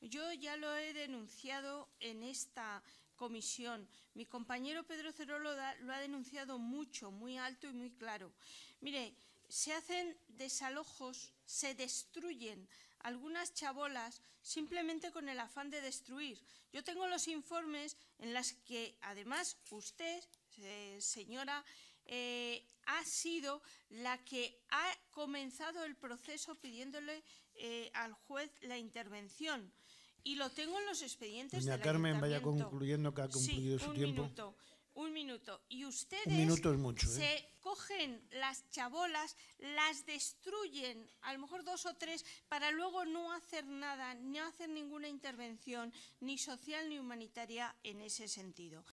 Yo ya lo he denunciado en esta comisión. Mi compañero Pedro Ceroloda lo ha denunciado mucho, muy alto y muy claro. Mire, se hacen desalojos, se destruyen algunas chabolas simplemente con el afán de destruir. Yo tengo los informes en los que además usted, eh, señora, eh, ha sido la que ha comenzado el proceso pidiéndole eh, al juez la intervención. Y lo tengo en los expedientes Doña Carmen, vaya concluyendo que ha concluido su tiempo. Minuto, un minuto. Y ustedes ¿eh? se cogen las chabolas, las destruyen, a lo mejor dos o tres, para luego no hacer nada, no hacer ninguna intervención, ni social ni humanitaria en ese sentido.